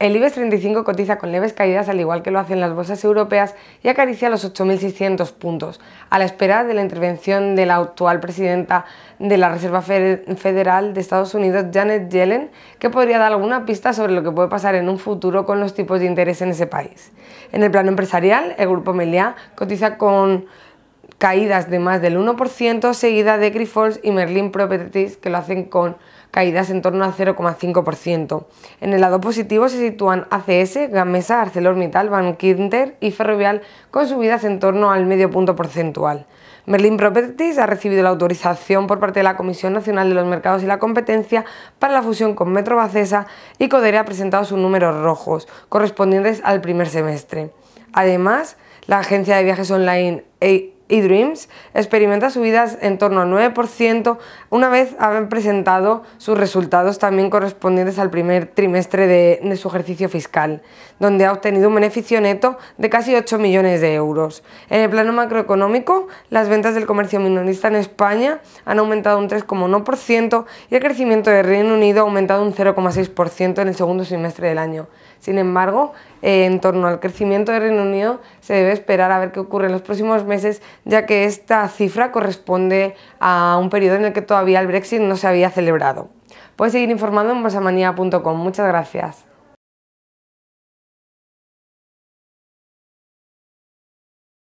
El IBEX 35 cotiza con leves caídas al igual que lo hacen las bolsas europeas y acaricia los 8.600 puntos, a la espera de la intervención de la actual presidenta de la Reserva Federal de Estados Unidos, Janet Yellen, que podría dar alguna pista sobre lo que puede pasar en un futuro con los tipos de interés en ese país. En el plano empresarial, el grupo Meliá cotiza con caídas de más del 1%, seguida de Grifols y Merlin Properties, que lo hacen con caídas en torno al 0,5%. En el lado positivo se sitúan ACS, Gamesa, ArcelorMittal, Bankinter y Ferrovial con subidas en torno al medio punto porcentual. Merlin Properties ha recibido la autorización por parte de la Comisión Nacional de los Mercados y la Competencia para la fusión con Metrobacesa y Codere ha presentado sus números rojos, correspondientes al primer semestre. Además, la agencia de viajes online dreams experimenta subidas en torno al 9% una vez haber presentado sus resultados también correspondientes al primer trimestre de, su ejercicio fiscal, donde ha obtenido un beneficio neto de casi 8 millones de euros. En el plano macroeconómico, las ventas del comercio minorista en España han aumentado un 3,1% y el crecimiento del Reino Unido ha aumentado un 0,6% en el segundo semestre del año. Sin embargo, eh, en torno al crecimiento del Reino Unido se debe esperar a ver qué ocurre en los próximos meses ya que esta cifra corresponde a un periodo en el que todavía el Brexit no se había celebrado. Puedes seguir informando en bolsamanía.com. Muchas gracias.